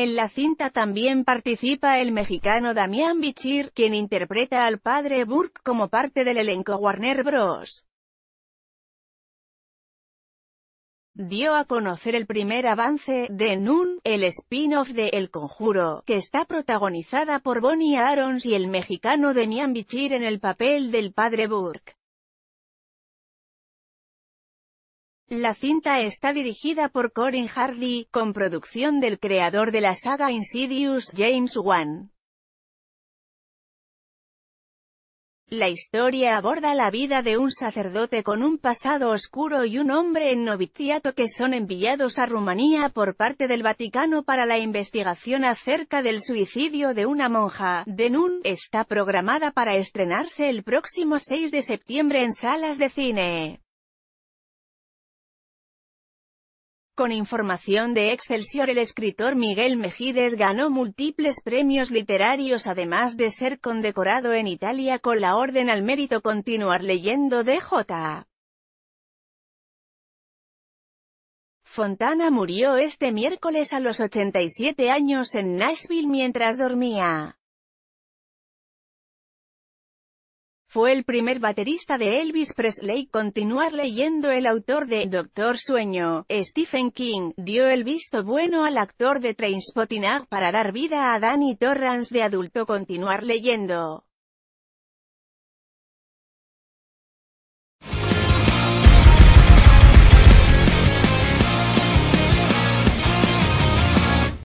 En la cinta también participa el mexicano Damián Bichir, quien interpreta al padre Burke como parte del elenco Warner Bros. dio a conocer el primer avance de Nun, el spin-off de El Conjuro, que está protagonizada por Bonnie Aarons y el mexicano Damián Bichir en el papel del padre Burke. La cinta está dirigida por Corin Hardy, con producción del creador de la saga Insidious James Wan. La historia aborda la vida de un sacerdote con un pasado oscuro y un hombre en noviciato que son enviados a Rumanía por parte del Vaticano para la investigación acerca del suicidio de una monja. Denun está programada para estrenarse el próximo 6 de septiembre en salas de cine. Con información de Excelsior el escritor Miguel Mejides ganó múltiples premios literarios además de ser condecorado en Italia con la Orden al Mérito Continuar leyendo de J. Fontana murió este miércoles a los 87 años en Nashville mientras dormía. Fue el primer baterista de Elvis Presley. Continuar leyendo el autor de Doctor Sueño, Stephen King, dio el visto bueno al actor de Trainspotting para dar vida a Danny Torrance de adulto. Continuar leyendo.